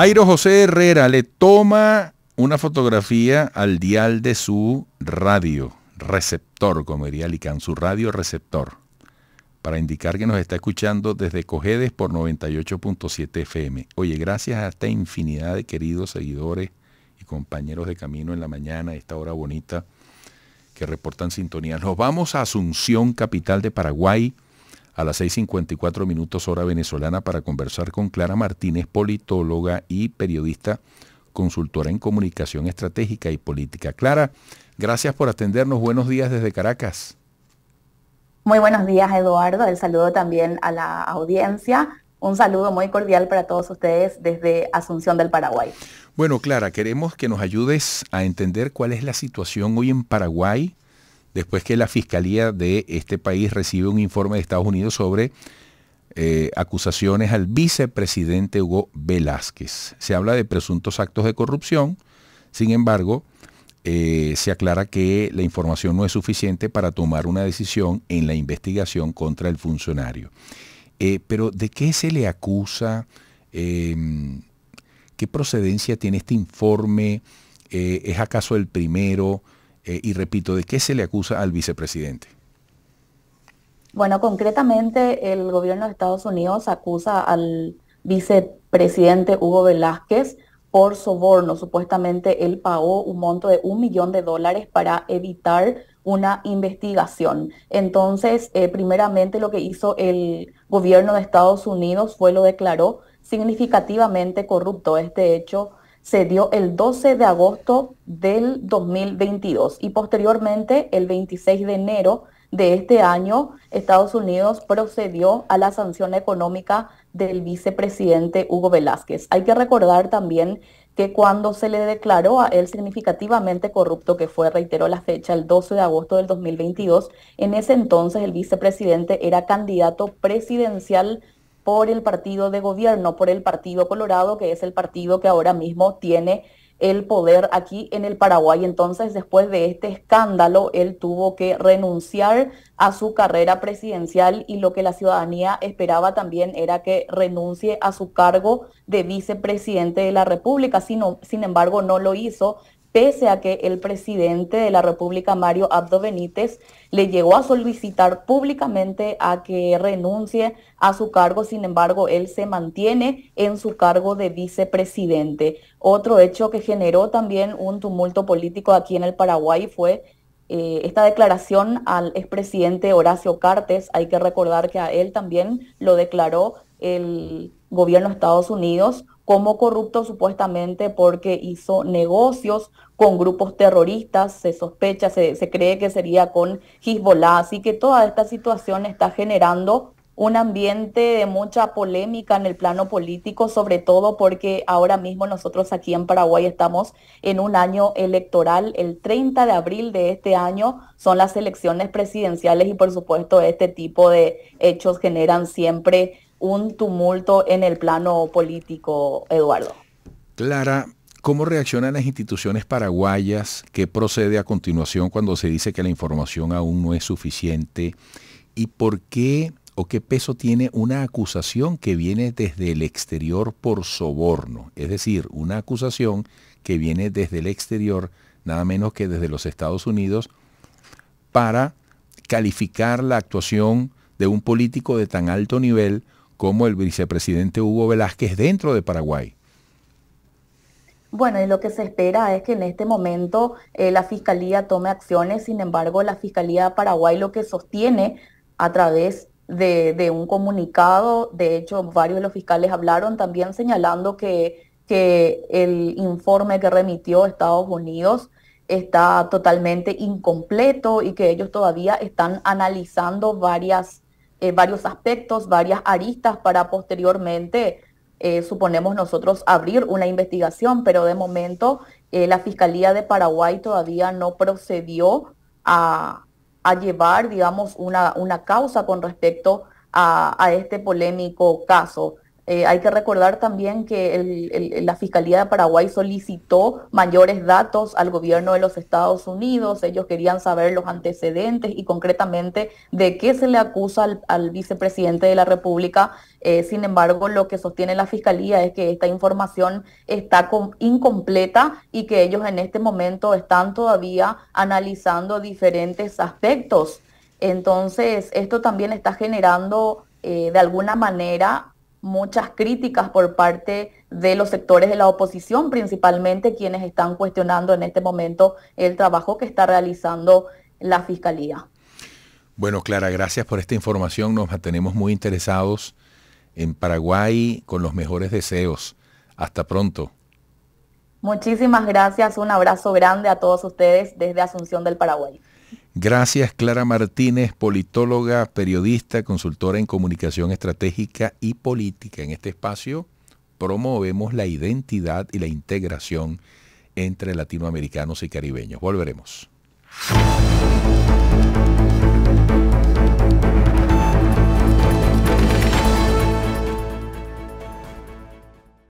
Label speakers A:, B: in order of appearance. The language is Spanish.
A: Airo José Herrera le toma una fotografía al dial de su radio, receptor, como diría Licán, su radio receptor, para indicar que nos está escuchando desde Cojedes por 98.7 FM. Oye, gracias a esta infinidad de queridos seguidores y compañeros de camino en la mañana, esta hora bonita que reportan sintonía. Nos vamos a Asunción, capital de Paraguay a las 6.54 minutos hora venezolana para conversar con Clara Martínez, politóloga y periodista, consultora en comunicación estratégica y política. Clara, gracias por atendernos. Buenos días desde Caracas.
B: Muy buenos días, Eduardo. El saludo también a la audiencia. Un saludo muy cordial para todos ustedes desde Asunción del Paraguay.
A: Bueno, Clara, queremos que nos ayudes a entender cuál es la situación hoy en Paraguay después que la Fiscalía de este país recibe un informe de Estados Unidos sobre eh, acusaciones al vicepresidente Hugo Velázquez. Se habla de presuntos actos de corrupción, sin embargo, eh, se aclara que la información no es suficiente para tomar una decisión en la investigación contra el funcionario. Eh, pero ¿de qué se le acusa? Em, ¿Qué procedencia tiene este informe? ¿Es acaso el primero? Eh, y repito, ¿de qué se le acusa al vicepresidente?
B: Bueno, concretamente el gobierno de Estados Unidos acusa al vicepresidente Hugo Velázquez por soborno. Supuestamente él pagó un monto de un millón de dólares para evitar una investigación. Entonces, eh, primeramente lo que hizo el gobierno de Estados Unidos fue lo declaró significativamente corrupto. Este hecho se dio el 12 de agosto del 2022 y posteriormente el 26 de enero de este año Estados Unidos procedió a la sanción económica del vicepresidente Hugo Velázquez. Hay que recordar también que cuando se le declaró a él significativamente corrupto, que fue, reiteró la fecha, el 12 de agosto del 2022, en ese entonces el vicepresidente era candidato presidencial por el partido de gobierno, por el Partido Colorado, que es el partido que ahora mismo tiene el poder aquí en el Paraguay. Entonces, después de este escándalo, él tuvo que renunciar a su carrera presidencial y lo que la ciudadanía esperaba también era que renuncie a su cargo de vicepresidente de la República. Sin, sin embargo, no lo hizo pese a que el presidente de la República, Mario Abdo Benítez, le llegó a solicitar públicamente a que renuncie a su cargo, sin embargo, él se mantiene en su cargo de vicepresidente. Otro hecho que generó también un tumulto político aquí en el Paraguay fue eh, esta declaración al expresidente Horacio Cartes. Hay que recordar que a él también lo declaró el gobierno de Estados Unidos como corrupto supuestamente porque hizo negocios con grupos terroristas, se sospecha, se, se, cree que sería con Hezbollah, así que toda esta situación está generando un ambiente de mucha polémica en el plano político, sobre todo porque ahora mismo nosotros aquí en Paraguay estamos en un año electoral. El 30 de abril de este año son las elecciones presidenciales y por supuesto este tipo de hechos generan siempre un tumulto en el plano político, Eduardo.
A: Clara, ¿cómo reaccionan las instituciones paraguayas? ¿Qué procede a continuación cuando se dice que la información aún no es suficiente? ¿Y por qué o qué peso tiene una acusación que viene desde el exterior por soborno? Es decir, una acusación que viene desde el exterior, nada menos que desde los Estados Unidos, para calificar la actuación de un político de tan alto nivel como el vicepresidente Hugo Velázquez dentro de Paraguay.
B: Bueno, y lo que se espera es que en este momento eh, la Fiscalía tome acciones, sin embargo, la Fiscalía de Paraguay lo que sostiene a través de, un comunicado, de hecho, varios de los fiscales hablaron también señalando que, que el informe que remitió Estados Unidos está totalmente incompleto y que ellos todavía están analizando varias eh, varios aspectos, varias aristas para posteriormente, eh, suponemos nosotros, abrir una investigación, pero de momento eh, la Fiscalía de Paraguay todavía no procedió a, llevar, digamos, una, una, causa con respecto a este polémico caso. Eh, hay que recordar también que la Fiscalía de Paraguay solicitó mayores datos al gobierno de los Estados Unidos. Ellos querían saber los antecedentes y concretamente de qué se le acusa al, vicepresidente de la República. Eh, sin embargo, lo que sostiene la Fiscalía es que esta información está incompleta y que ellos en este momento están todavía analizando diferentes aspectos. Entonces, esto también está generando eh, de alguna manera muchas críticas por parte de los sectores de la oposición, principalmente quienes están cuestionando en este momento el trabajo que está realizando la Fiscalía.
A: Bueno, Clara, gracias por esta información. Nos mantenemos muy interesados en Paraguay con los mejores deseos. Hasta pronto.
B: Muchísimas gracias. Un abrazo grande a todos ustedes desde Asunción del Paraguay.
A: Gracias Clara Martínez, politóloga, periodista, consultora en comunicación estratégica y política. En este espacio promovemos la identidad y la integración entre latinoamericanos y caribeños. Volveremos.